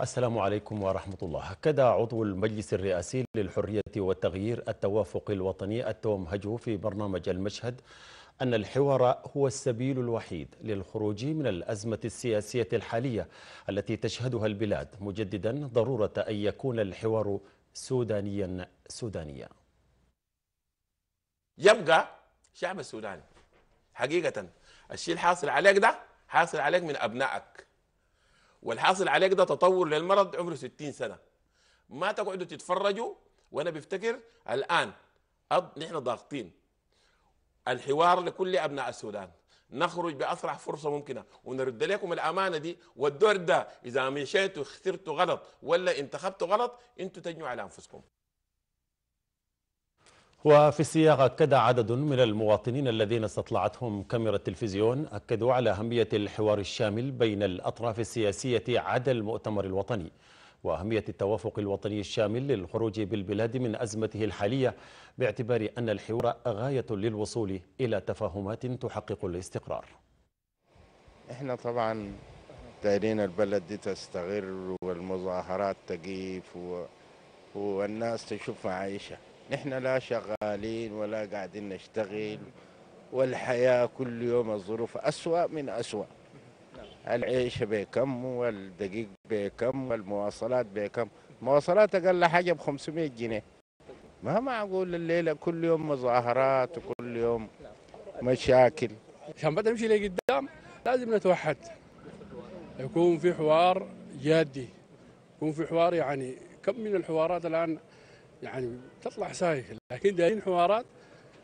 السلام عليكم ورحمة الله أكد عضو المجلس الرئاسي للحرية والتغيير التوافق الوطني التوم هجو في برنامج المشهد أن الحوار هو السبيل الوحيد للخروج من الأزمة السياسية الحالية التي تشهدها البلاد مجددا ضرورة أن يكون الحوار سودانيا سودانيا يبقى شعب السوداني حقيقة الشيء الحاصل عليك ده حاصل عليك من أبنائك والحاصل عليك ده تطور للمرض عمره 60 سنه ما تقعدوا تتفرجوا وانا بفتكر الان نحن ضاغطين الحوار لكل ابناء السودان نخرج باسرع فرصه ممكنه ونرد لكم الامانه دي والدور ده اذا مشيتوا اخترتوا غلط ولا انتخبتوا غلط انتوا تجنوا على انفسكم وفي السياق أكد عدد من المواطنين الذين استطلعتهم كاميرا التلفزيون أكدوا على أهمية الحوار الشامل بين الأطراف السياسية عدا المؤتمر الوطني وأهمية التوافق الوطني الشامل للخروج بالبلاد من أزمته الحالية باعتبار أن الحوار غاية للوصول إلى تفاهمات تحقق الاستقرار احنا طبعا دايرين البلد دي تستغر والمظاهرات تقيف و... والناس تشوفها عايشه نحن لا شغالين ولا قاعدين نشتغل والحياة كل يوم الظروف أسوأ من أسوأ العيش بكم والدقيق بكم والمواصلات بكم مواصلات أقل حاجة ب 500 جنيه ما معقول الليلة كل يوم مظاهرات وكل يوم مشاكل عشان بدنا نمشي لقدام لازم نتوحد يكون في حوار جادي يكون في حوار يعني كم من الحوارات الآن يعني تطلع سايكل لكن دايرين حوارات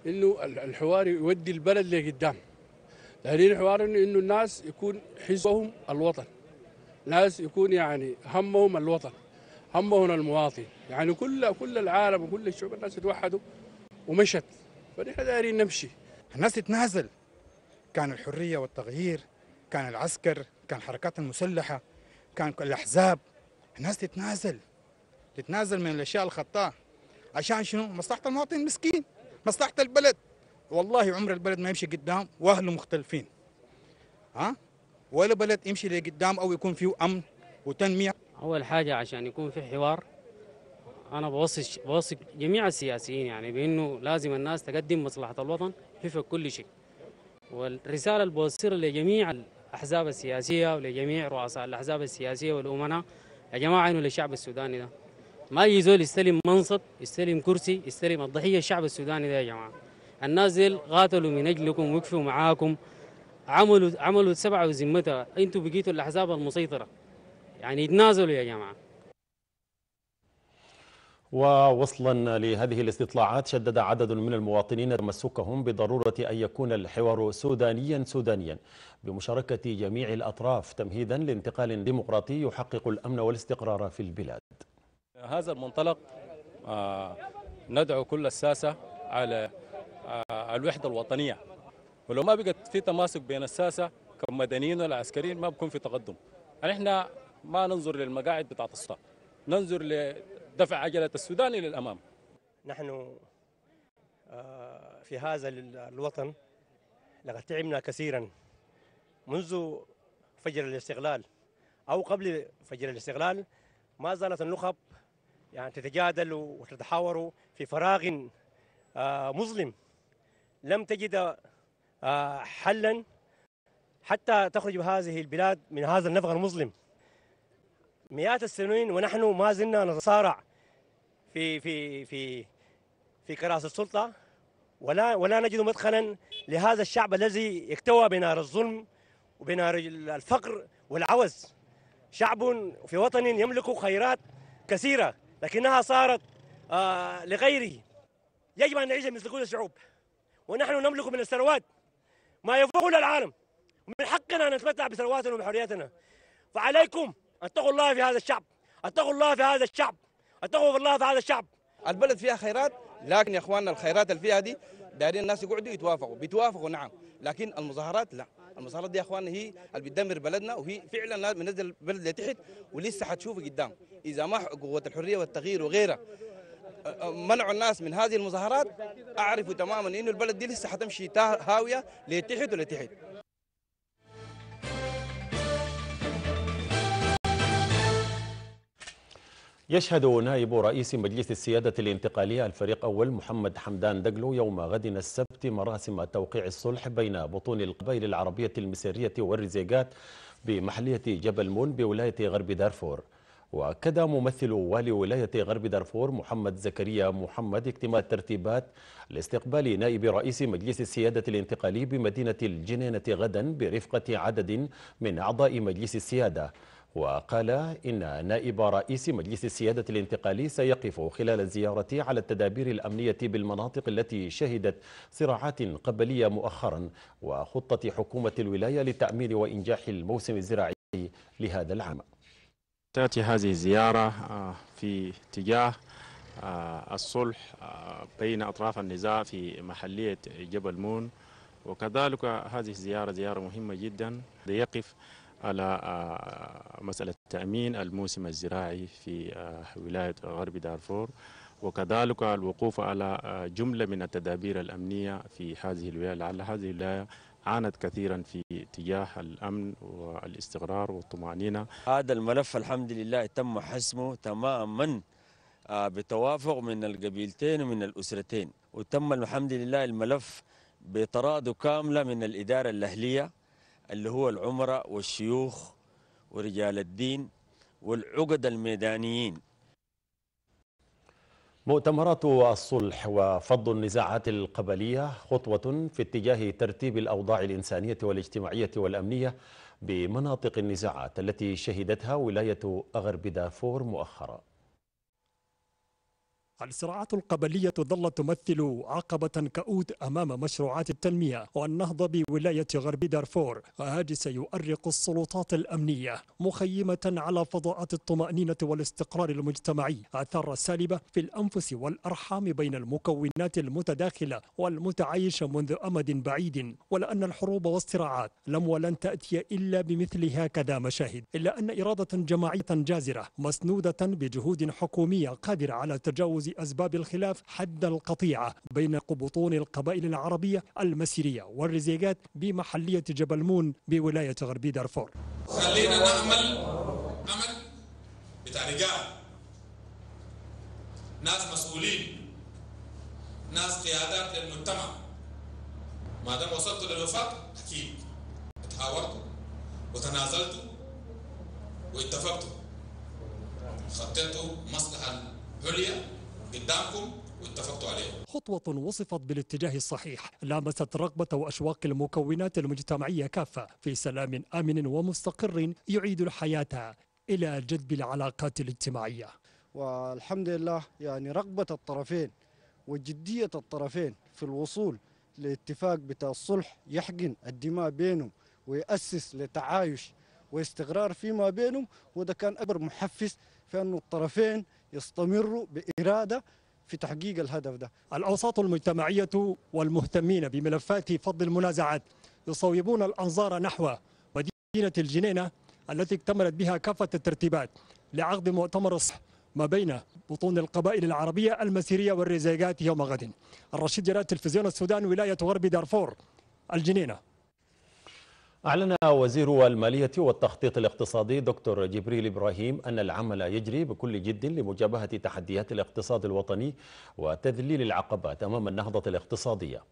انه الحوار يودي البلد لقدام دايرين حوار انه الناس يكون حزبهم الوطن ناس يكون يعني همهم الوطن همهم المواطن يعني كل كل العالم وكل الشعوب الناس توحدوا ومشت فنحن دايرين نمشي الناس تتنازل كان الحريه والتغيير كان العسكر كان الحركات المسلحه كان الاحزاب الناس تتنازل تتنازل من الاشياء الخطاه عشان شنو مصلحه المواطن المسكين، مصلحه البلد والله عمر البلد ما يمشي قدام واهله مختلفين ها ولا بلد يمشي لقدام او يكون فيه امن وتنميه اول حاجه عشان يكون في حوار انا بوصي بوصي جميع السياسيين يعني بانه لازم الناس تقدم مصلحه الوطن في كل شيء والرساله اللي لجميع الاحزاب السياسيه ولجميع رؤساء الاحزاب السياسيه والامناء يا جماعه إنه للشعب السوداني ده ما زول يستلم منصب يستلم كرسي يستلم الضحيه الشعب السوداني ده يا جماعه الناس قاتلوا من اجلكم وقفوا معاكم عملوا عملوا سبعه وذمتها انتوا بقيتوا الاحزاب المسيطره يعني يتنازلوا يا جماعه ووصلا لهذه الاستطلاعات شدد عدد من المواطنين تمسكهم بضرورة أن يكون الحوار سودانيا سودانيا بمشاركة جميع الأطراف تمهيدا لانتقال ديمقراطي يحقق الأمن والاستقرار في البلاد هذا المنطلق آه، ندعو كل الساسة على آه، الوحدة الوطنية ولو ما بقت في تماسك بين الساسة كمدنيين والعسكريين ما بكون في تقدم يعني احنا ما ننظر للمقاعد بتاعت السلطة ننظر لدفع عجلة السودان إلى الأمام نحن آه، في هذا الوطن لقد تعبنا كثيرا منذ فجر الاستقلال أو قبل فجر الاستقلال ما زالت النخب يعني تتجادلوا وتتحاوروا في فراغ آه، مظلم لم تجد آه، حلا حتى تخرج هذه البلاد من هذا النفق المظلم مئات السنين ونحن ما زلنا نتصارع في في في في كراسة السلطة ولا ولا نجد مدخلا لهذا الشعب الذي اكتوى بنار الظلم وبنار الفقر والعوز شعب في وطن يملك خيرات كثيره لكنها صارت آه، لغيره يجب أن نعيش مثل كل الشعوب ونحن نملك من الثروات ما يفوق العالم من حقنا أن نتمتع بثرواتنا وبحريتنا فعليكم اتقوا الله في هذا الشعب اتقوا الله في هذا الشعب اتقوا الله في هذا الشعب البلد فيها خيرات لكن يا اخواننا الخيرات اللي فيها دي دايرين الناس يقعدوا يتوافقوا بيتوافقوا نعم لكن المظاهرات لا المظاهرات دي يا اخواننا هي اللي بتدمر بلدنا وهي فعلا بنزل البلد لتحت ولسه حتشوفوا قدام اذا ما قوه الحريه والتغيير وغيرها منع الناس من هذه المظاهرات اعرف تماما انه البلد دي لسه حتمشي هاويه لتحت ولتحت يشهد نائب رئيس مجلس السيادة الانتقالية الفريق أول محمد حمدان دقلو يوم غد السبت مراسم توقيع الصلح بين بطون القبائل العربية المسيرية والرزيقات بمحلية جبل مون بولاية غرب دارفور وأكد ممثل والي ولاية غرب دارفور محمد زكريا محمد اكتمال الترتيبات لاستقبال نائب رئيس مجلس السيادة الانتقالي بمدينة الجنينة غدا برفقة عدد من أعضاء مجلس السيادة وقال إن نائب رئيس مجلس السيادة الانتقالي سيقف خلال زيارته على التدابير الأمنية بالمناطق التي شهدت صراعات قبلية مؤخرا وخطة حكومة الولاية لتأمين وإنجاح الموسم الزراعي لهذا العام تأتي هذه الزيارة آه، في اتجاه آه، الصلح آه، بين أطراف النزاع في محلية جبل مون وكذلك هذه الزيارة زيارة مهمة جدا ليقف على آه، مسألة تأمين الموسم الزراعي في آه، ولاية غرب دارفور وكذلك الوقوف على آه، جملة من التدابير الأمنية في هذه الولاية لعل هذه الولاية عانت كثيرا في اتجاه الأمن والاستقرار والطمأنينة هذا الملف الحمد لله تم حسمه تماما بتوافق من القبيلتين ومن الأسرتين وتم الحمد لله الملف بطراده كاملة من الإدارة الأهلية اللي هو العمراء والشيوخ ورجال الدين والعقد الميدانيين مؤتمرات الصلح وفض النزاعات القبلية خطوة في اتجاه ترتيب الأوضاع الإنسانية والاجتماعية والأمنية بمناطق النزاعات التي شهدتها ولاية غرب دافور مؤخرا الصراعات القبلية ظلت تمثل عقبة كؤود أمام مشروعات التنمية والنهضة بولاية غرب دارفور هاجس يؤرق السلطات الأمنية مخيمة على فضاءات الطمأنينة والاستقرار المجتمعي آثار سالبة في الأنفس والأرحام بين المكونات المتداخلة والمتعايشة منذ أمد بعيد ولأن الحروب والصراعات لم ولن تأتي إلا بمثل هكذا مشاهد إلا أن إرادة جماعية جازرة مسنودة بجهود حكومية قادرة على تجاوز تجاوز أسباب الخلاف حد القطيعة بين قبطون القبائل العربية المسيرية والرزيقات بمحلية جبل مون بولاية غربي دارفور خلينا نعمل عمل بتاع رجال ناس مسؤولين ناس قيادات للمجتمع ما دام وصلت للوفاق اكيد تحاورتوا وتنازلتوا واتفقتوا خطيتوا مصلحه عليا لدعمكم واتفقتوا عليه خطوة وصفت بالاتجاه الصحيح لامست رغبة وأشواق المكونات المجتمعية كافة في سلام آمن ومستقر يعيد الحياة إلى جذب العلاقات الاجتماعية والحمد لله يعني رغبة الطرفين وجدية الطرفين في الوصول لاتفاق بتاع الصلح يحقن الدماء بينهم ويأسس لتعايش واستقرار فيما بينهم وده كان أكبر محفز في أن الطرفين يستمروا بإرادة في تحقيق الهدف ده الأوساط المجتمعية والمهتمين بملفات فض المنازعات يصوبون الأنظار نحو مدينة الجنينة التي اكتملت بها كافة الترتيبات لعقد مؤتمر الصح ما بين بطون القبائل العربية المسيرية والرزاقات يوم غد الرشيد جلال تلفزيون السودان ولاية غرب دارفور الجنينة أعلن وزير المالية والتخطيط الاقتصادي دكتور جبريل إبراهيم أن العمل يجري بكل جد لمجابهة تحديات الاقتصاد الوطني وتذليل العقبات أمام النهضة الاقتصادية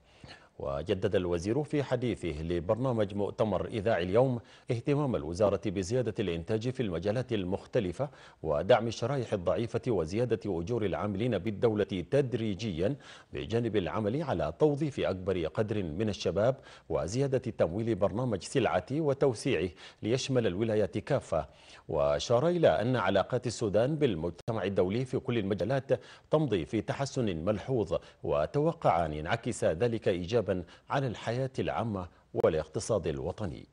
وجدد الوزير في حديثه لبرنامج مؤتمر إذاعي اليوم اهتمام الوزارة بزيادة الإنتاج في المجالات المختلفة ودعم الشرائح الضعيفة وزيادة أجور العاملين بالدولة تدريجيا بجانب العمل على توظيف أكبر قدر من الشباب وزيادة تمويل برنامج سلعتي وتوسيعه ليشمل الولايات كافة وأشار إلى أن علاقات السودان بالمجتمع الدولي في كل المجالات تمضي في تحسن ملحوظ وتوقع أن ينعكس ذلك إيجابا إيجابا على الحياة العامة والاقتصاد الوطني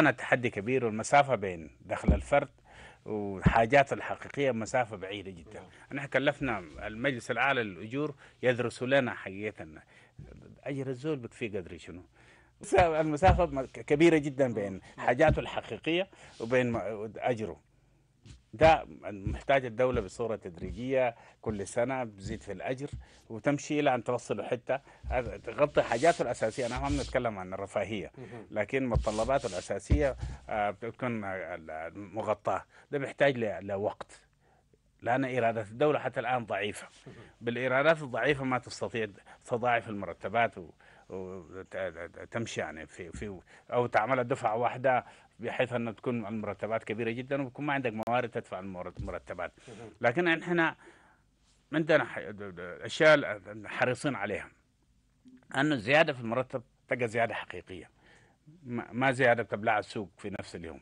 أنا تحدي كبير والمسافة بين دخل الفرد وحاجاته الحقيقية مسافة بعيدة جدا نعم. نحن كلفنا المجلس الأعلى للأجور يدرس لنا حقيقة أجر الزول بكفي قدر شنو المسافة كبيرة جدا بين نعم. حاجاته الحقيقية وبين أجره ده محتاج الدولة بصورة تدريجية كل سنة بتزيد في الأجر وتمشي إلى أن توصل حتة تغطي حاجاته الأساسية أنا ما بنتكلم عن الرفاهية لكن متطلباته الأساسية آه، بتكون آه، مغطاة ده بيحتاج لوقت لأن إيرادات الدولة حتى الآن ضعيفة بالإيرادات الضعيفة ما تستطيع تضاعف المرتبات و... وتمشي يعني في في او تعملها دفعه واحده بحيث انه تكون المرتبات كبيره جدا ويكون ما عندك موارد تدفع المرتبات لكن احنا عندنا اشياء حريصين عليها انه الزياده في المرتب تلقى زياده حقيقيه ما زياده تبلع السوق في نفس اليوم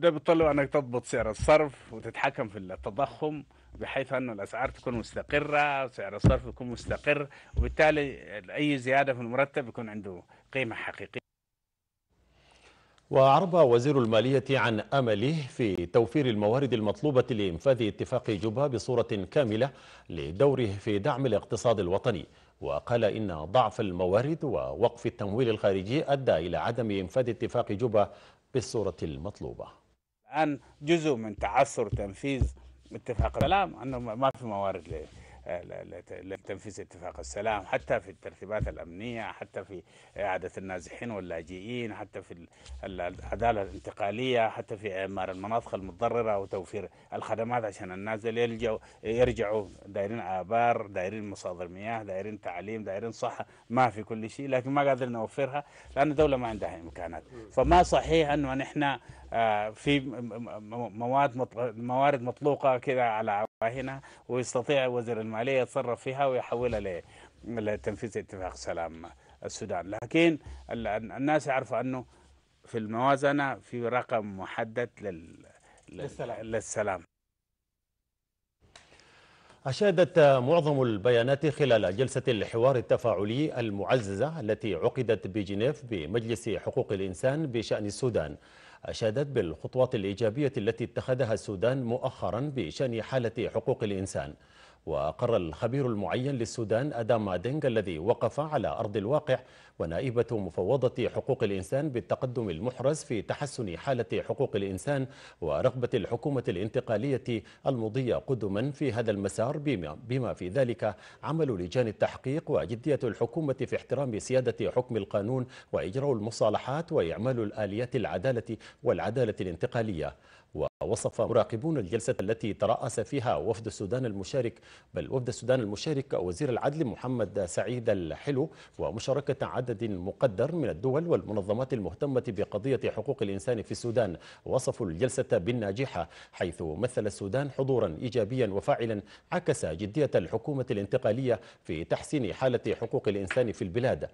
ده بيطلب انك تضبط سعر الصرف وتتحكم في التضخم بحيث أن الاسعار تكون مستقره وسعر الصرف يكون مستقر وبالتالي اي زياده في المرتب يكون عنده قيمه حقيقيه وأعرب وزير المالية عن أمله في توفير الموارد المطلوبة لإنفاذ اتفاق جوبا بصورة كاملة لدوره في دعم الاقتصاد الوطني وقال إن ضعف الموارد ووقف التمويل الخارجي أدى إلى عدم إنفاذ اتفاق جوبا بالصورة المطلوبة الآن جزء من تعثر تنفيذ اتفاق السلام أنه ما في موارد ليه آه، تنفيذ اتفاق السلام حتى في الترتيبات الأمنية حتى في إعادة النازحين واللاجئين حتى في العدالة الانتقالية حتى في إعمار المناطق المتضررة وتوفير الخدمات عشان الناس يلجوا يرجعوا دايرين آبار دايرين مصادر مياه دايرين تعليم دايرين صحة ما في كل شيء لكن ما قادرين نوفرها لأن الدولة ما عندها إمكانات فما صحيح أنه نحن آه، في مواد موارد مطلوقه كذا على عواهنها ويستطيع وزير الماليه يتصرف فيها ويحولها لتنفيذ اتفاق سلام السودان لكن الناس يعرفوا انه في الموازنه في رقم محدد لل... للسلام, للسلام. أشادت معظم البيانات خلال جلسة الحوار التفاعلي المعززة التي عقدت بجنيف بمجلس حقوق الإنسان بشأن السودان أشادت بالخطوات الإيجابية التي اتخذها السودان مؤخرا بشأن حالة حقوق الإنسان وأقر الخبير المعين للسودان أدام دينغ الذي وقف على أرض الواقع ونائبة مفوضة حقوق الإنسان بالتقدم المحرز في تحسن حالة حقوق الإنسان ورغبة الحكومة الانتقالية المضي قدما في هذا المسار بما في ذلك عمل لجان التحقيق وجدية الحكومة في احترام سيادة حكم القانون وإجراء المصالحات وإعمال الآليات العدالة والعدالة الانتقالية ووصف مراقبون الجلسة التي ترأس فيها وفد السودان المشارك بل وفد السودان المشارك وزير العدل محمد سعيد الحلو ومشاركة عدد مقدر من الدول والمنظمات المهتمة بقضية حقوق الإنسان في السودان وصفوا الجلسة بالناجحة حيث مثل السودان حضورا إيجابيا وفاعلا عكس جدية الحكومة الانتقالية في تحسين حالة حقوق الإنسان في البلاد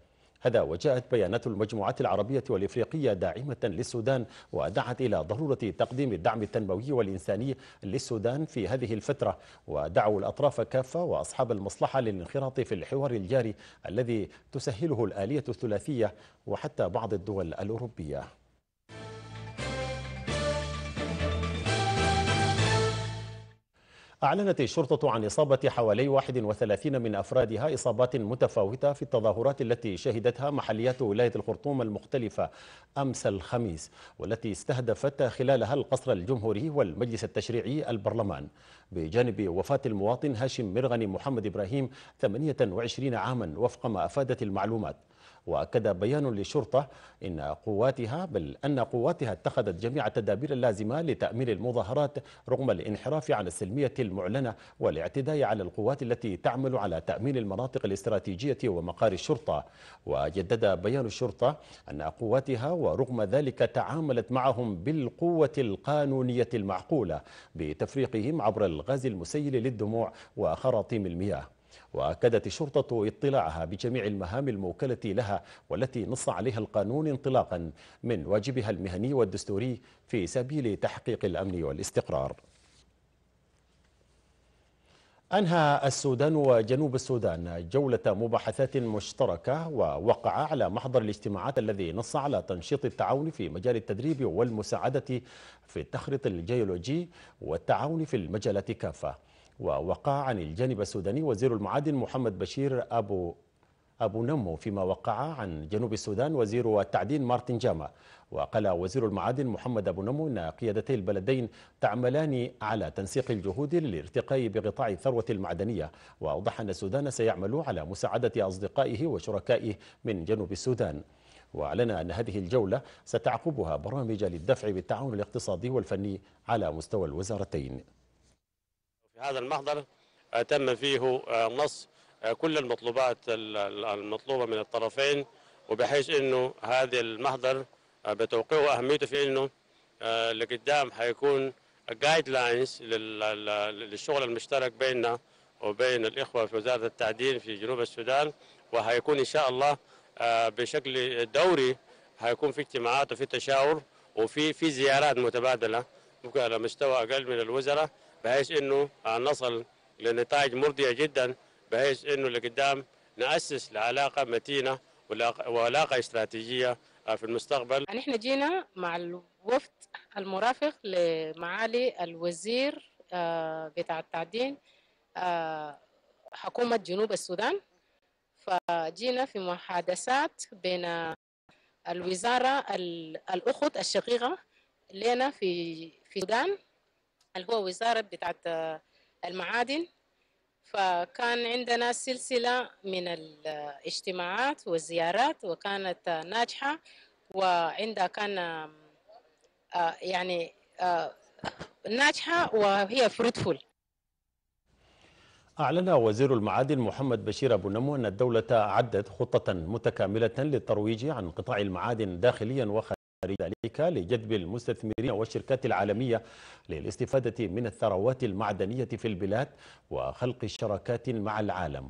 هذا وجاءت بيانات المجموعات العربية والإفريقية داعمة للسودان ودعت إلى ضرورة تقديم الدعم التنموي والإنساني للسودان في هذه الفترة ودعوا الأطراف كافة وأصحاب المصلحة للانخراط في الحوار الجاري الذي تسهله الآلية الثلاثية وحتى بعض الدول الأوروبية أعلنت الشرطة عن إصابة حوالي 31 من أفرادها إصابات متفاوتة في التظاهرات التي شهدتها محليات ولاية الخرطوم المختلفة أمس الخميس والتي استهدفت خلالها القصر الجمهوري والمجلس التشريعي البرلمان بجانب وفاة المواطن هاشم مرغني محمد إبراهيم 28 عاما وفق ما أفادت المعلومات وأكد بيان للشرطة إن قواتها بل أن قواتها اتخذت جميع التدابير اللازمة لتأمين المظاهرات رغم الانحراف عن السلمية المعلنة والاعتداء على القوات التي تعمل على تأمين المناطق الاستراتيجية ومقار الشرطة وجدد بيان الشرطة أن قواتها ورغم ذلك تعاملت معهم بالقوة القانونية المعقولة بتفريقهم عبر الغاز المسيل للدموع وخراطيم المياه وأكدت الشرطة اطلاعها بجميع المهام الموكلة لها والتي نص عليها القانون انطلاقا من واجبها المهني والدستوري في سبيل تحقيق الأمن والاستقرار أنهى السودان وجنوب السودان جولة مباحثات مشتركة ووقع على محضر الاجتماعات الذي نص على تنشيط التعاون في مجال التدريب والمساعدة في التخريط الجيولوجي والتعاون في المجالات كافة ووقع عن الجانب السوداني وزير المعادن محمد بشير أبو أبو نمو فيما وقع عن جنوب السودان وزير التعدين مارتن جاما وقال وزير المعادن محمد أبو نمو أن قيادتي البلدين تعملان على تنسيق الجهود للارتقاء بقطاع الثروة المعدنية وأوضح أن السودان سيعمل على مساعدة أصدقائه وشركائه من جنوب السودان وأعلن أن هذه الجولة ستعقبها برامج للدفع بالتعاون الاقتصادي والفني على مستوى الوزارتين في هذا المحضر آه، تم فيه آه، نص آه، كل المطلوبات المطلوبة من الطرفين وبحيث أنه هذا المحضر بتوقيعه أهميته في أنه لقدام حيكون جايد لاينز للشغل المشترك بيننا وبين الإخوة في وزارة التعدين في جنوب السودان وهيكون إن شاء الله بشكل دوري هيكون في اجتماعات وفي تشاور وفي في زيارات متبادله ممكن على مستوى اقل من الوزراء بحيث انه آه، نصل لنتائج مرضيه جدا بحيث انه لقدام ناسس لعلاقه متينه وعلاقه استراتيجيه آه، في المستقبل يعني احنا جينا مع الوفد المرافق لمعالي الوزير آه، بتاع التعدين حكومه جنوب السودان فجينا في محادثات بين الوزاره الاخت الشقيقه لنا في في السودان اللي هو وزارة بتاعت آه، المعادن فكان عندنا سلسلة من الاجتماعات والزيارات وكانت آه، ناجحة وعندها كان آه، يعني ناجحة وهي فروتفول أعلن وزير المعادن محمد بشير أبو نمو أن الدولة أعدت خطة متكاملة للترويج عن قطاع المعادن داخليا وخارجيا ذلك لجذب المستثمرين والشركات العالمية للاستفادة من الثروات المعدنية في البلاد وخلق شراكات مع العالم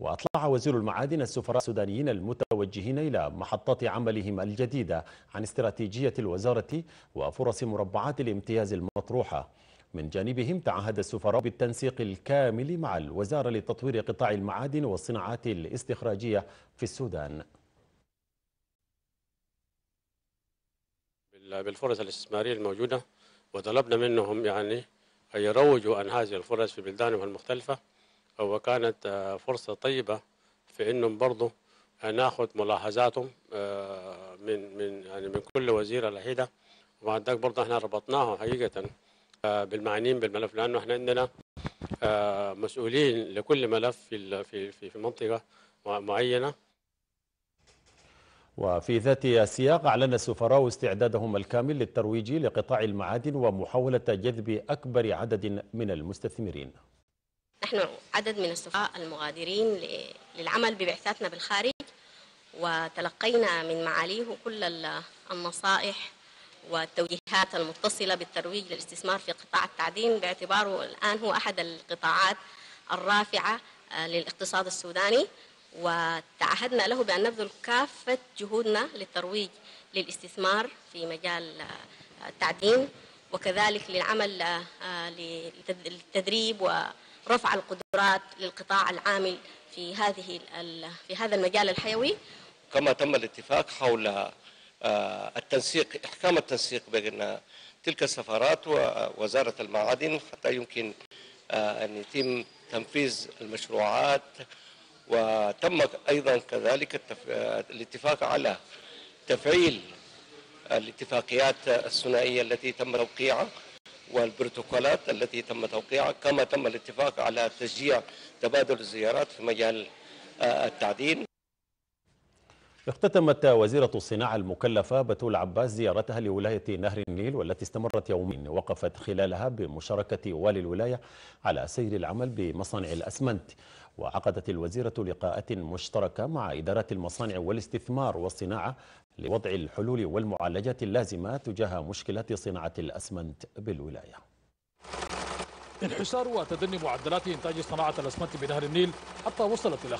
وأطلع وزير المعادن السفراء السودانيين المتوجهين إلى محطات عملهم الجديدة عن استراتيجية الوزارة وفرص مربعات الامتياز المطروحة من جانبهم تعهد السفراء بالتنسيق الكامل مع الوزارة لتطوير قطاع المعادن والصناعات الاستخراجية في السودان بالفرص الاستثماريه الموجوده وطلبنا منهم يعني ان يروجوا عن هذه الفرص في بلدانهم المختلفه وكانت آه، فرصه طيبه في انهم برضه آه، ناخذ ملاحظاتهم آه، من من يعني من كل وزير على حده وبعد ذلك برضه احنا ربطناهم حقيقه بالمعنيين بالملف لانه احنا عندنا مسؤولين لكل ملف في في في منطقه معينه وفي ذات السياق أعلن السفراء استعدادهم الكامل للترويج لقطاع المعادن ومحاولة جذب أكبر عدد من المستثمرين نحن عدد من السفراء المغادرين للعمل ببعثاتنا بالخارج وتلقينا من معاليه كل النصائح والتوجيهات المتصلة بالترويج للاستثمار في قطاع التعدين باعتباره الآن هو أحد القطاعات الرافعة آه، للاقتصاد السوداني وتعهدنا له بأن نبذل كافة جهودنا للترويج للاستثمار في مجال آه، التعدين وكذلك للعمل آه، للتدريب ورفع القدرات للقطاع العامل في هذه في هذا المجال الحيوي كما تم الاتفاق حول آه، التنسيق احكام التنسيق بين تلك السفارات ووزاره المعادن حتى يمكن ان يتم تنفيذ المشروعات وتم أيضا كذلك الاتفاق على تفعيل الاتفاقيات الثنائية التي تم توقيعها والبروتوكولات التي تم توقيعها كما تم الاتفاق على تشجيع تبادل الزيارات في مجال آه، التعدين اختتمت وزيرة الصناعة المكلفة بتول عباس زيارتها لولاية نهر النيل والتي استمرت يومين وقفت خلالها بمشاركة والي الولاية على سير العمل بمصنع الأسمنت وعقدت الوزيرة لقاءات مشتركة مع إدارة المصانع والاستثمار والصناعة لوضع الحلول والمعالجة اللازمة تجاه مشكلة صناعة الأسمنت بالولاية انحسار وتدني معدلات إنتاج صناعة الأسمنت بنهر النيل حتى وصلت إلى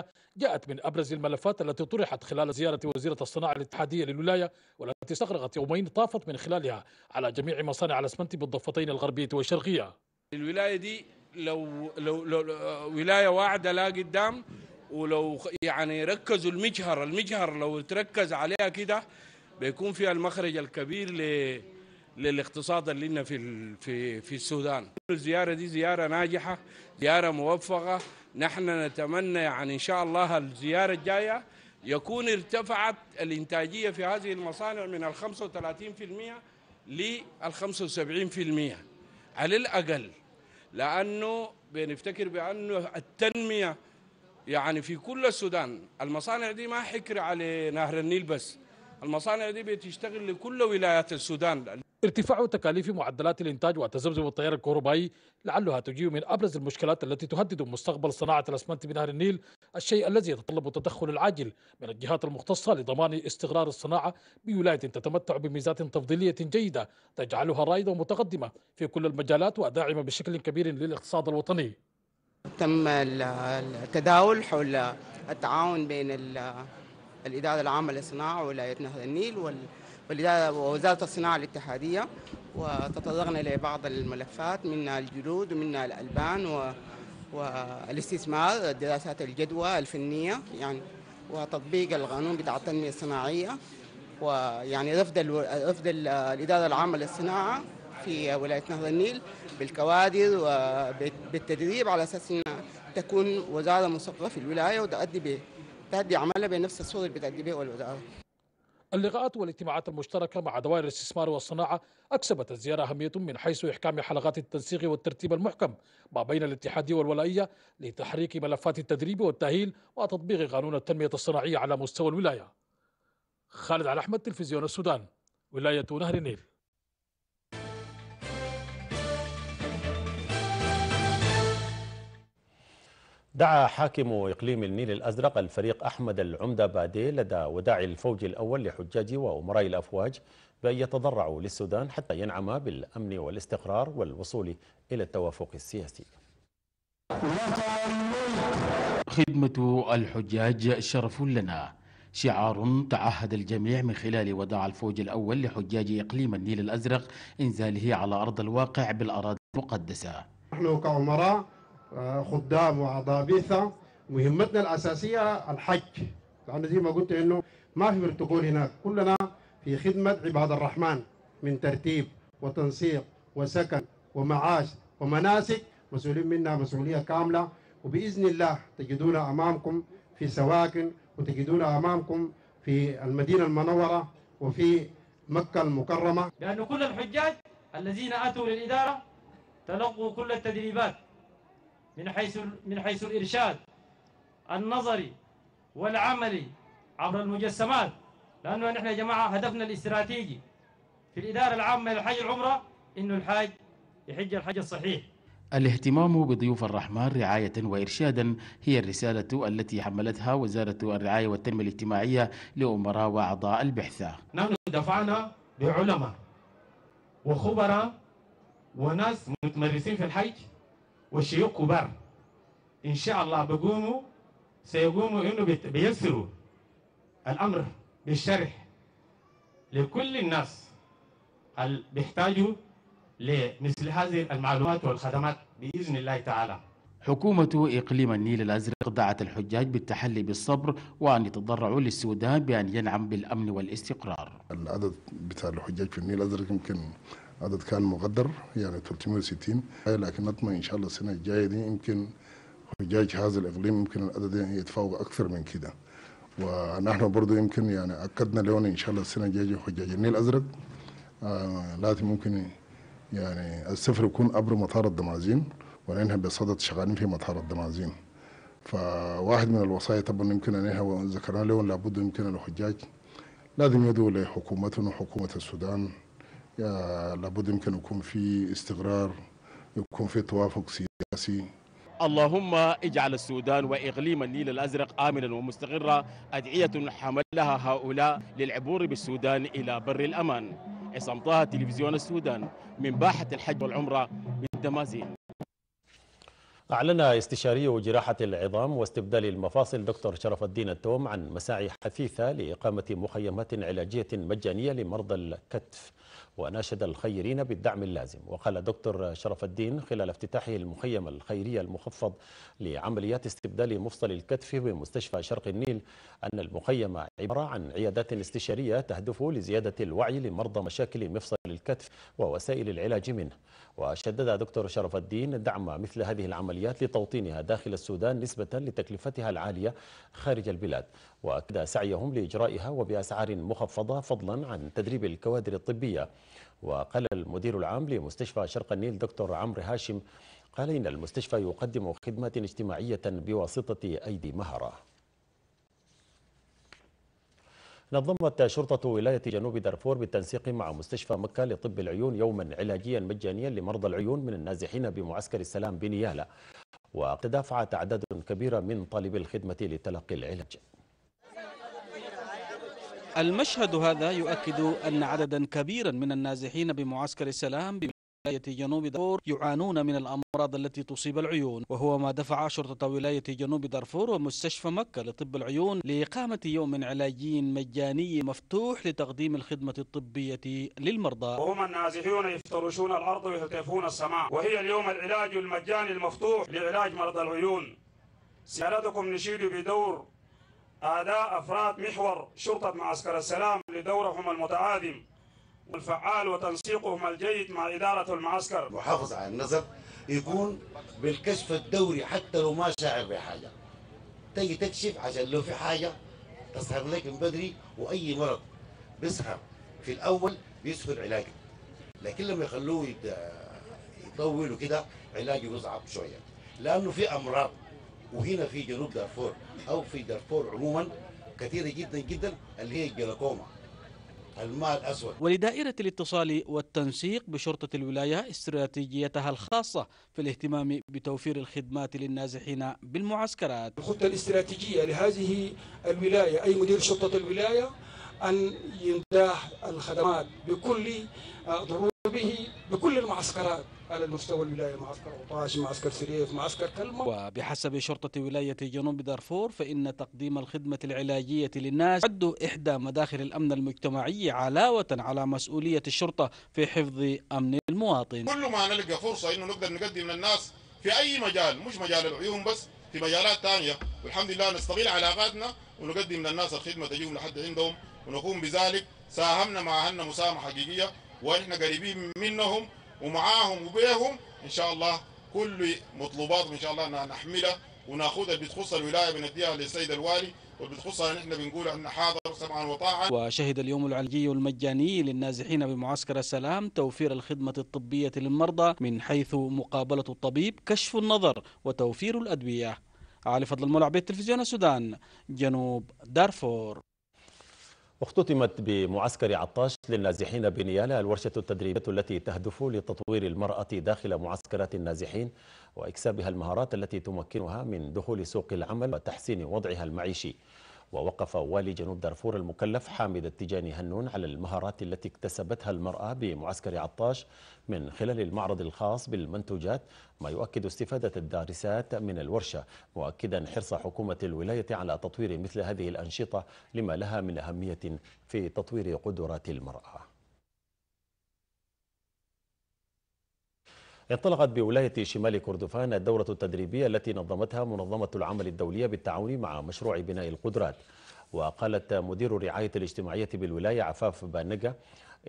35% جاءت من أبرز الملفات التي طرحت خلال زيارة وزيرة الصناعة الاتحادية للولاية والتي استغرقت يومين طافت من خلالها على جميع مصانع الأسمنت بالضفتين الغربية والشرقية الولاية دي لو لو, لو ولايه واعده لا قدام ولو يعني ركزوا المجهر المجهر لو تركز عليها كده بيكون فيها المخرج الكبير ل للاقتصاد اللي لنا في في في السودان الزياره دي زياره ناجحه زياره موفقه نحن نتمنى يعني ان شاء الله الزياره الجايه يكون ارتفعت الانتاجيه في هذه المصانع من ال 35% لل 75% على الاقل لأنه بنفتكر بأنه التنمية يعني في كل السودان المصانع دي ما حكر على نهر النيل بس المصانع دي بتشتغل لكل ولايات السودان ارتفاع تكاليف معدلات الإنتاج وتذبذب التيار الكهربائي لعلها تجيب من أبرز المشكلات التي تهدد مستقبل صناعة الأسمنت بنهر النيل الشيء الذي يتطلب التدخل العاجل من الجهات المختصة لضمان استقرار الصناعة بولاية تتمتع بميزات تفضيلية جيدة تجعلها رائدة ومتقدمة في كل المجالات وداعمة بشكل كبير للاقتصاد الوطني تم التداول حول التعاون بين الإدارة العامة للصناعة ولايه نهر النيل وال ووزارة الصناعة الاتحادية وتطرقنا لبعض الملفات من الجلود ومن الألبان و... والاستثمار دراسات الجدوى الفنية يعني وتطبيق القانون بتاع التنمية الصناعية ويعني رفض رفض الإدارة العامة للصناعة في ولاية نهر النيل بالكوادر وبالتدريب على أساس أن تكون وزارة مثقفة في الولاية وتؤدي تؤدي عملها بنفس الصورة اللي بتأدي بها الوزارة اللقاءات والاجتماعات المشتركة مع دوائر الاستثمار والصناعة أكسبت الزيارة أهمية من حيث إحكام حلقات التنسيق والترتيب المحكم ما بين الاتحاد والولائية لتحريك ملفات التدريب والتأهيل وتطبيق قانون التنمية الصناعية على مستوى الولاية خالد على أحمد تلفزيون السودان ولاية نهر النيل دعا حاكم إقليم النيل الأزرق الفريق أحمد العمدة بادي لدى وداع الفوج الأول لحجاج وأمراء الأفواج بأن يتضرعوا للسودان حتى ينعم بالأمن والاستقرار والوصول إلى التوافق السياسي خدمة الحجاج شرف لنا شعار تعهد الجميع من خلال وداع الفوج الأول لحجاج إقليم النيل الأزرق إنزاله على أرض الواقع بالأراضي المقدسة نحن كأمراء خدام واعضاء وعضابيثة مهمتنا الأساسية الحج لانه زي ما قلت إنه ما في بروتوكول هناك كلنا في خدمة عباد الرحمن من ترتيب وتنسيق وسكن ومعاش ومناسك مسؤولين منا مسؤولية كاملة وبإذن الله تجدون أمامكم في سواكن وتجدون أمامكم في المدينة المنورة وفي مكة المكرمة لأن كل الحجاج الذين أتوا للإدارة تلقوا كل التدريبات من حيث من حيث الإرشاد النظري والعملي عبر المجسمات لأنه نحن يا جماعة هدفنا الاستراتيجي في الإدارة العامة للحج العمرة إنه الحاج يحج الحج الصحيح الاهتمام بضيوف الرحمن رعاية وإرشادا هي الرسالة التي حملتها وزارة الرعاية والتنمية الاجتماعية لأمراء وأعضاء البعثة نحن دفعنا بعلماء وخبراء وناس متمرسين في الحج وشيوخ كبار إن شاء الله بقوموا سيقوموا إنه بيسروا الأمر بالشرح لكل الناس اللي بيحتاجوا لمثل هذه المعلومات والخدمات بإذن الله تعالى حكومة إقليم النيل الأزرق دعت الحجاج بالتحلي بالصبر وأن يتضرعوا للسودان بأن ينعم بالأمن والاستقرار العدد بتاع الحجاج في النيل الأزرق يمكن عدد كان مقدر يعني 360 لكن نطمئن ان شاء الله السنه الجايه دي يمكن حجاج هذا الاقليم يمكن العدد يتفوق اكثر من كده ونحن برضه يمكن يعني اكدنا لون ان شاء الله السنه الجايه حجاج النيل الازرق آه لازم ممكن يعني السفر يكون عبر مطار الدمازين وننهي بصدد شغالين في مطار الدمازين فواحد من الوصايا طبعا يمكن ان ذكرنا لهم لابد يمكن الحجاج لازم يدعو لحكومتنا وحكومه السودان لابد يمكن يكون في استقرار يكون في توافق سياسي اللهم اجعل السودان واقليم النيل الازرق امنا ومستقرا ادعيه حملها هؤلاء للعبور بالسودان الى بر الامان عصام طه تلفزيون السودان من باحه الحج والعمره بالدمازين أعلن استشاري جراحة العظام واستبدال المفاصل دكتور شرف الدين التوم عن مساعي حثيثة لإقامة مخيمات علاجية مجانية لمرضى الكتف وناشد الخيرين بالدعم اللازم وقال دكتور شرف الدين خلال افتتاحه المخيم الخيري المخفض لعمليات استبدال مفصل الكتف بمستشفى شرق النيل أن المخيم عبارة عن عيادات استشارية تهدف لزيادة الوعي لمرضى مشاكل مفصل الكتف ووسائل العلاج منه وشدد دكتور شرف الدين دعم مثل هذه العمليات لتوطينها داخل السودان نسبة لتكلفتها العالية خارج البلاد وأكد سعيهم لإجرائها وبأسعار مخفضة فضلا عن تدريب الكوادر الطبية وقال المدير العام لمستشفى شرق النيل دكتور عمرو هاشم قال إن المستشفى يقدم خدمة اجتماعية بواسطة أيدي مهرة نظمت شرطة ولاية جنوب دارفور بالتنسيق مع مستشفى مكة لطب العيون يوما علاجيا مجانيا لمرضى العيون من النازحين بمعسكر السلام بنيالة وقد دفعت أعداد كبيرة من طالبي الخدمة لتلقي العلاج المشهد هذا يؤكد أن عددا كبيرا من النازحين بمعسكر السلام ولاية جنوب دارفور يعانون من الأمراض التي تصيب العيون وهو ما دفع شرطة ولاية جنوب دارفور ومستشفى مكة لطب العيون لإقامة يوم علاجي مجاني مفتوح لتقديم الخدمة الطبية للمرضى وهم النازحون يفترشون الأرض ويهتفون السماء وهي اليوم العلاج المجاني المفتوح لعلاج مرضى العيون سيادتكم نشيد بدور آداء أفراد محور شرطة معسكر السلام لدورهم المتعادم والفعال وتنسيقهم الجيد مع إدارة المعسكر محافظ على النظر يكون بالكشف الدوري حتى لو ما شاعر بحاجة تجي تكشف عشان لو في حاجة تسهر لك من بدري وأي مرض بيسهر في الأول بيسهل علاجه لكن لما يخلوه يطول وكده علاجه بيصعب شوية لأنه في أمراض وهنا في جنوب دارفور او في دارفور عموما كثيره جدا جدا اللي هي الجلاكوما الماء الأسود ولدائرة الاتصال والتنسيق بشرطة الولاية استراتيجيتها الخاصة في الاهتمام بتوفير الخدمات للنازحين بالمعسكرات الخطة الاستراتيجية لهذه الولاية أي مدير شرطة الولاية أن ينداح الخدمات بكل ضروره به بكل المعسكرات على مستوى الولاية معسكر عطاش معسكر سريف معسكر كلمة وبحسب شرطة ولاية جنوب دارفور فإن تقديم الخدمة العلاجية للناس تعد إحدى مداخل الأمن المجتمعي علاوة على مسؤولية الشرطة في حفظ أمن المواطن كل ما نلقى فرصة إنه نقدر نقدم للناس في أي مجال مش مجال العيون بس في مجالات ثانية والحمد لله نستغل علاقاتنا ونقدم للناس الخدمة تجيهم لحد عندهم ونقوم بذلك ساهمنا مع أهلنا مساهمة حقيقية واحنا قريبين منهم ومعاهم وبيهم ان شاء الله كل مطلوباتهم ان شاء الله نحملها وناخذها اللي بتخص الولايه بنديها للسيد الوالي وبتخصها نحن بنقول ان حاضر سمعا وطاعه وشهد اليوم العلجي المجاني للنازحين بمعسكر السلام توفير الخدمه الطبيه للمرضى من حيث مقابله الطبيب كشف النظر وتوفير الادويه علي فضل الملعب التلفزيون السودان جنوب دارفور اختتمت بمعسكر عطاش للنازحين بنيالا الورشة التدريبية التي تهدف لتطوير المرأة داخل معسكرات النازحين وإكسابها المهارات التي تمكنها من دخول سوق العمل وتحسين وضعها المعيشي ووقف والي جنوب دارفور المكلف حامد التجاني هنون على المهارات التي اكتسبتها المرأة بمعسكر عطاش من خلال المعرض الخاص بالمنتوجات ما يؤكد استفادة الدارسات من الورشة مؤكدا حرص حكومة الولاية على تطوير مثل هذه الأنشطة لما لها من أهمية في تطوير قدرات المرأة انطلقت بولاية شمال كردفان الدورة التدريبية التي نظمتها منظمة العمل الدولية بالتعاون مع مشروع بناء القدرات وقالت مدير الرعاية الاجتماعية بالولاية عفاف بانجا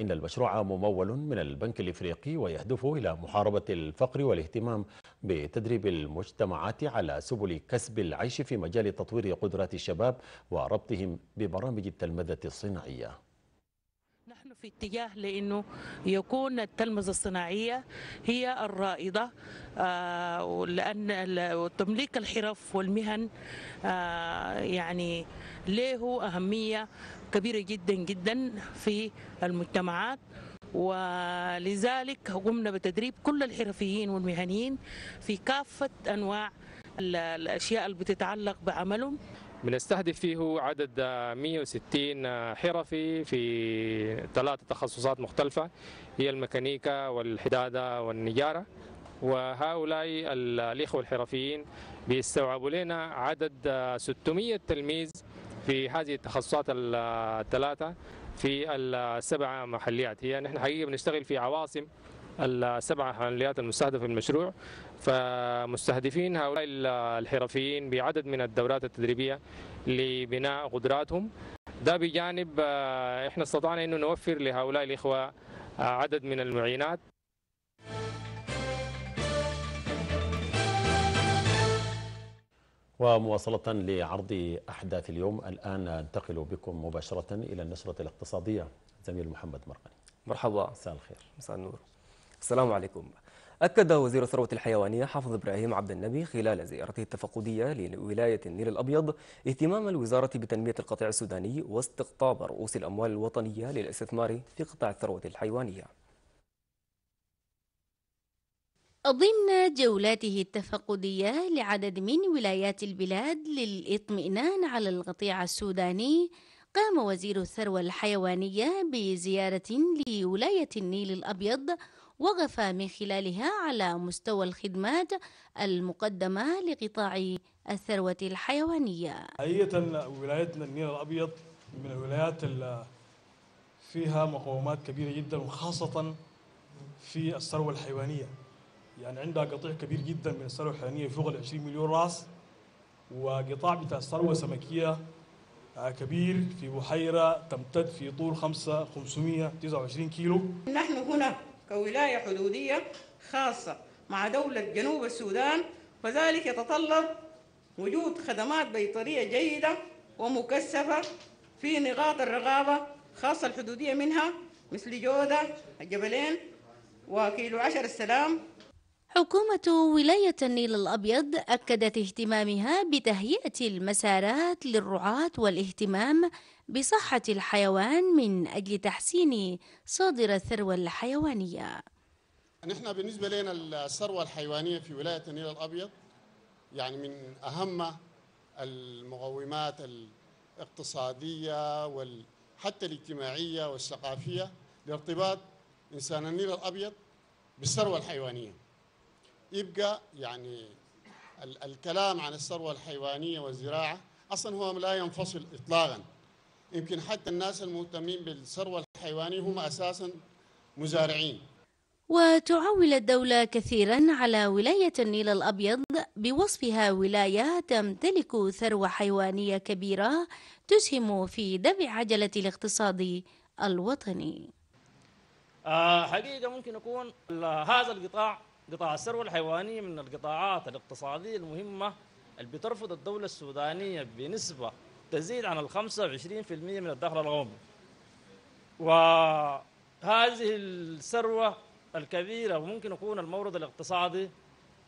إن المشروع ممول من البنك الإفريقي ويهدف إلى محاربة الفقر والاهتمام بتدريب المجتمعات على سبل كسب العيش في مجال تطوير قدرات الشباب وربطهم ببرامج التلمذة الصناعية في اتجاه لانه يكون التلمذه الصناعيه هي الرائده آه، لان تمليك الحرف والمهن آه، يعني له اهميه كبيره جدا جدا في المجتمعات ولذلك قمنا بتدريب كل الحرفيين والمهنيين في كافه انواع الاشياء اللي بتتعلق بعملهم بنستهدف فيه عدد 160 حرفي في ثلاث تخصصات مختلفة هي الميكانيكا والحدادة والنجارة وهؤلاء الإخوة الحرفيين بيستوعبوا لنا عدد 600 تلميذ في هذه التخصصات الثلاثة في السبع محليات هي نحن حقيقة بنشتغل في عواصم السبع عمليات المستهدفة في المشروع فمستهدفين هؤلاء الحرفيين بعدد من الدورات التدريبية لبناء قدراتهم ده بجانب آه، احنا استطعنا انه نوفر لهؤلاء الاخوه آه، عدد من المعينات ومواصلة لعرض أحداث اليوم الآن ننتقل بكم مباشرة إلى النشرة الاقتصادية زميل محمد مرقني مرحبا مساء الخير مساء النور السلام عليكم أكد وزير الثروة الحيوانية حافظ إبراهيم عبد النبي خلال زيارته التفقدية لولاية النيل الأبيض اهتمام الوزارة بتنمية القطاع السوداني واستقطاب رؤوس الأموال الوطنية للاستثمار في قطاع الثروة الحيوانية ضمن جولاته التفقدية لعدد من ولايات البلاد للإطمئنان على القطيع السوداني قام وزير الثروة الحيوانية بزيارة لولاية النيل الأبيض وقف من خلالها على مستوى الخدمات المقدمة لقطاع الثروة الحيوانية حقيقة ولايتنا النيل الأبيض من الولايات اللي فيها مقومات كبيرة جدا وخاصة في الثروة الحيوانية يعني عندها قطيع كبير جدا من الثروة الحيوانية فوق ال 20 مليون راس وقطاع بتاع الثروة السمكية آه، كبير في بحيرة تمتد في طول 5 529 كيلو نحن هنا كولاية حدودية خاصة مع دولة جنوب السودان فذلك يتطلب وجود خدمات بيطرية جيدة ومكثفة في نقاط الرقابة خاصة الحدودية منها مثل جودة الجبلين وكيلو عشر السلام حكومة ولاية النيل الأبيض أكدت اهتمامها بتهيئة المسارات للرعاة والاهتمام بصحة الحيوان من أجل تحسين صادر الثروة الحيوانية نحن بالنسبة لنا الثروة الحيوانية في ولاية النيل الأبيض يعني من أهم المقومات الاقتصادية وحتى الاجتماعية والثقافية لارتباط إنسان النيل الأبيض بالثروة الحيوانية يبقى يعني ال الكلام عن الثروة الحيوانية والزراعة أصلا هو لا ينفصل إطلاقا يمكن حتى الناس المهتمين بالثروة الحيوانية هم أساسا مزارعين وتعول الدولة كثيرا على ولاية النيل الأبيض بوصفها ولاية تمتلك ثروة حيوانية كبيرة تسهم في دفع عجلة الاقتصاد الوطني. آه، حقيقة ممكن يكون هذا القطاع قطاع الثروة الحيوانية من القطاعات الاقتصادية المهمة اللي بترفض الدولة السودانية بنسبة تزيد عن ال 25% من الدخل القومي وهذه الثروة الكبيرة وممكن يكون المورد الاقتصادي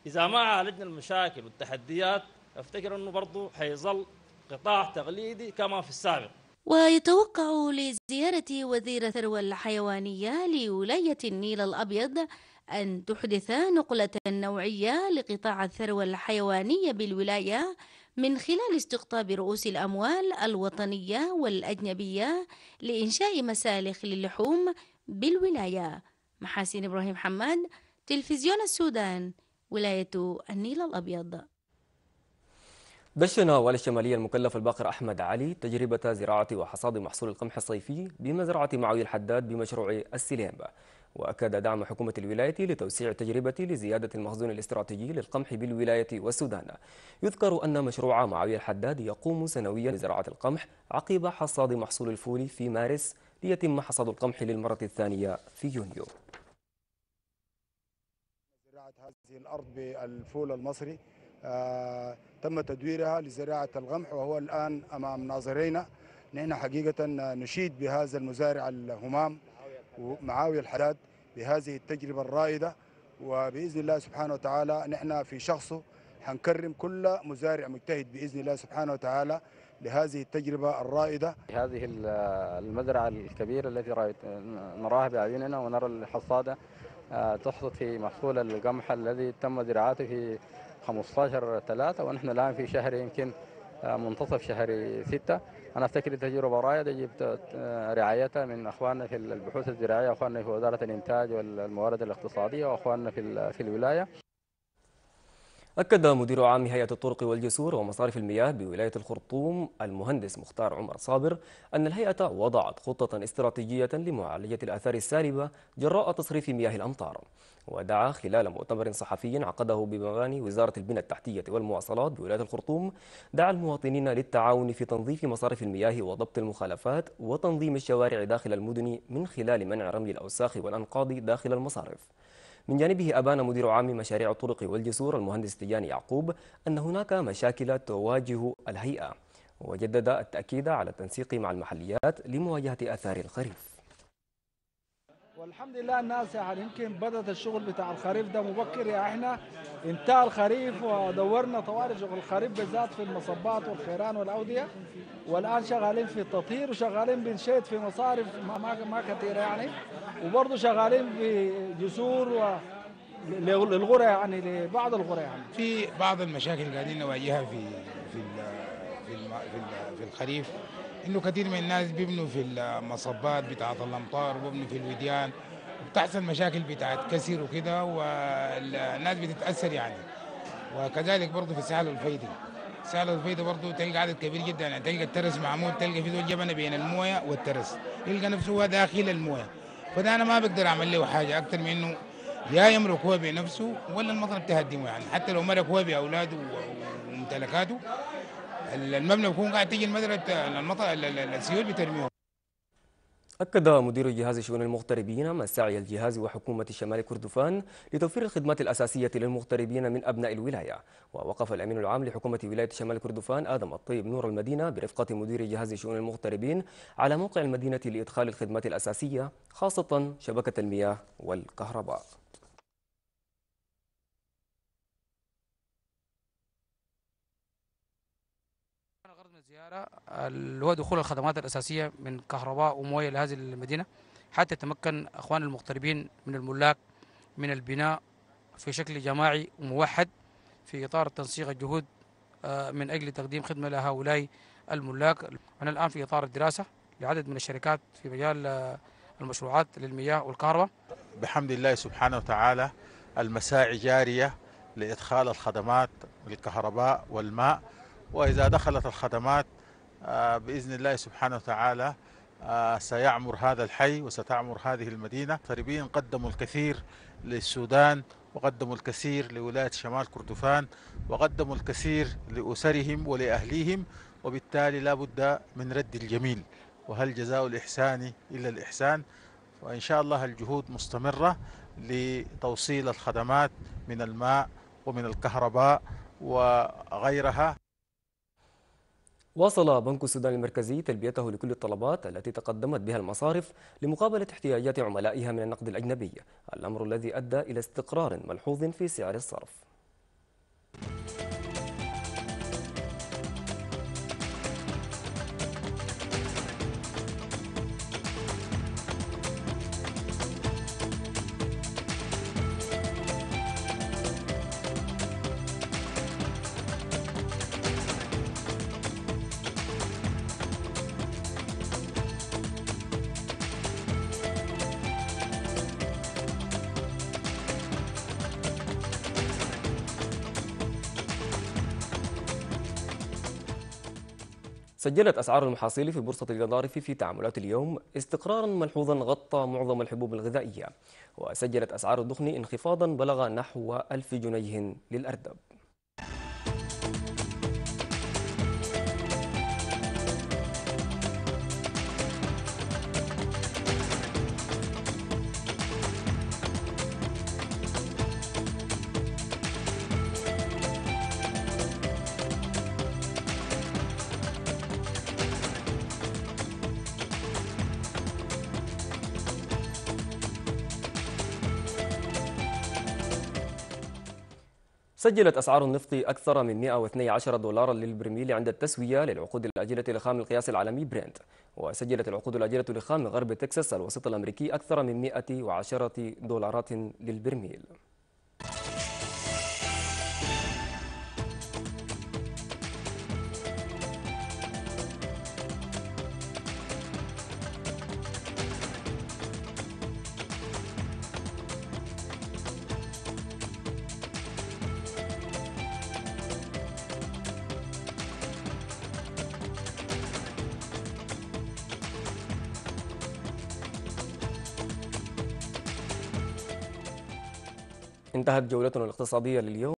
إذا ما عالجنا المشاكل والتحديات أفتكر أنه برضه حيظل قطاع تقليدي كما في السابق ويتوقع لزيارة وزير الثروة الحيوانية لولاية النيل الأبيض أن تحدث نقلة نوعية لقطاع الثروة الحيوانية بالولاية من خلال استقطاب رؤوس الأموال الوطنية والأجنبية لإنشاء مسالخ للحوم بالولاية محاسن إبراهيم حماد تلفزيون السودان ولاية النيل الأبيض دشن والي الشمالية المكلف الباقر أحمد علي تجربة زراعة وحصاد محصول القمح الصيفي بمزرعة معوي الحداد بمشروع السليمبة وأكد دعم حكومة الولاية لتوسيع التجربة لزيادة المخزون الاستراتيجي للقمح بالولاية والسودان يذكر أن مشروع معاوية الحداد يقوم سنويا بزراعة القمح عقب حصاد محصول الفول في مارس ليتم حصاد القمح للمرة الثانية في يونيو زراعة هذه الأرض بالفول المصري آه تم تدويرها لزراعة القمح وهو الآن أمام ناظرينا نحن حقيقة نشيد بهذا المزارع الهمام ومعاوية الحداد بهذه التجربة الرائدة وبإذن الله سبحانه وتعالى نحن في شخصه حنكرم كل مزارع مجتهد بإذن الله سبحانه وتعالى لهذه التجربة الرائدة هذه المزرعة الكبيرة التي نراها بأعيننا ونرى الحصادة آه، تحصد في محصول القمح الذي تم زراعته في 15 3 ونحن الآن في شهر يمكن آه، منتصف شهر 6 انا افتكر تجربه رائعه جبت آه، رعايتها من اخواننا في البحوث الزراعيه واخواننا في وزاره الانتاج والموارد الاقتصاديه واخواننا في في الولايه أكد مدير عام هيئة الطرق والجسور ومصارف المياه بولاية الخرطوم المهندس مختار عمر صابر أن الهيئة وضعت خطة استراتيجية لمعالجة الآثار السالبة جراء تصريف مياه الأمطار ودعا خلال مؤتمر صحفي عقده بمباني وزارة البنى التحتية والمواصلات بولاية الخرطوم دعا المواطنين للتعاون في تنظيف مصارف المياه وضبط المخالفات وتنظيم الشوارع داخل المدن من خلال منع رمي الأوساخ والأنقاض داخل المصارف من جانبه أبان مدير عام مشاريع الطرق والجسور المهندس تيان يعقوب أن هناك مشاكل تواجه الهيئة وجدد التأكيد على التنسيق مع المحليات لمواجهة آثار الخريف والحمد لله الناس يعني يمكن بدات الشغل بتاع الخريف ده مبكر يعني احنا انتهى الخريف ودورنا طوارئ شغل الخريف بالذات في المصبات والخيران والاوديه والان شغالين في التطهير وشغالين بنشيد في مصارف ما, ما, ما كثيره يعني وبرضه شغالين في جسور و للغرى يعني لبعض الغرى يعني في بعض المشاكل قاعدين نواجهها في في في, في الخريف انه كثير من الناس بيبنوا في المصبات بتاعت الامطار وبيبنوا في الوديان بتحصل مشاكل بتاعت كسر وكده والناس بتتاثر يعني وكذلك برضه في الساحل الفيضي الساحل الفيضي برضه تلقى عدد كبير جدا يعني تلقى الترس معمول تلقى في دول جبنه بين المويه والترس يلقى نفسه هو داخل المويه فده انا ما بقدر اعمل له حاجه اكثر من انه يا يملك هو بنفسه ولا المطر بتهدمه يعني حتى لو ملك هو باولاده وممتلكاته المبنى بيكون قاعد تيجي المطر السيول بترميهم أكد مدير جهاز شؤون المغتربين سعي الجهاز وحكومة شمال كردفان لتوفير الخدمات الأساسية للمغتربين من أبناء الولاية ووقف الأمين العام لحكومة ولاية شمال كردفان آدم الطيب نور المدينة برفقة مدير جهاز شؤون المغتربين على موقع المدينة لإدخال الخدمات الأساسية خاصة شبكة المياه والكهرباء اللي هو دخول الخدمات الأساسية من كهرباء وموية لهذه المدينة حتى يتمكن أخوان المغتربين من الملاك من البناء في شكل جماعي وموحد في إطار تنسيق الجهود آه، من أجل تقديم خدمة لهؤلاء الملاك أنا الآن في إطار الدراسة لعدد من الشركات في مجال آه، المشروعات للمياه والكهرباء بحمد الله سبحانه وتعالى المساعي جارية لإدخال الخدمات الكهرباء والماء وإذا دخلت الخدمات آه، باذن الله سبحانه وتعالى آه، سيعمر هذا الحي وستعمر هذه المدينه المغتربين قدموا الكثير للسودان وقدموا الكثير لولايه شمال كردفان وقدموا الكثير لاسرهم ولاهليهم وبالتالي لا بد من رد الجميل وهل جزاء الإحسان إلا الإحسان وإن شاء الله الجهود مستمرة لتوصيل الخدمات من الماء ومن الكهرباء وغيرها واصل بنك السودان المركزي تلبيته لكل الطلبات التي تقدمت بها المصارف لمقابلة احتياجات عملائها من النقد الأجنبي الأمر الذي أدى إلى استقرار ملحوظ في سعر الصرف سجلت أسعار المحاصيل في بورصة الجدارف في تعاملات اليوم استقرارا ملحوظا غطى معظم الحبوب الغذائية وسجلت أسعار الدخن انخفاضا بلغ نحو ألف جنيه للأردب سجلت أسعار النفط أكثر من 112 دولارا للبرميل عند التسوية للعقود الأجلة لخام القياس العالمي برينت وسجلت العقود الأجلة لخام غرب تكساس الوسط الأمريكي أكثر من 110 دولارات للبرميل انتهت جولتنا الاقتصادية لليوم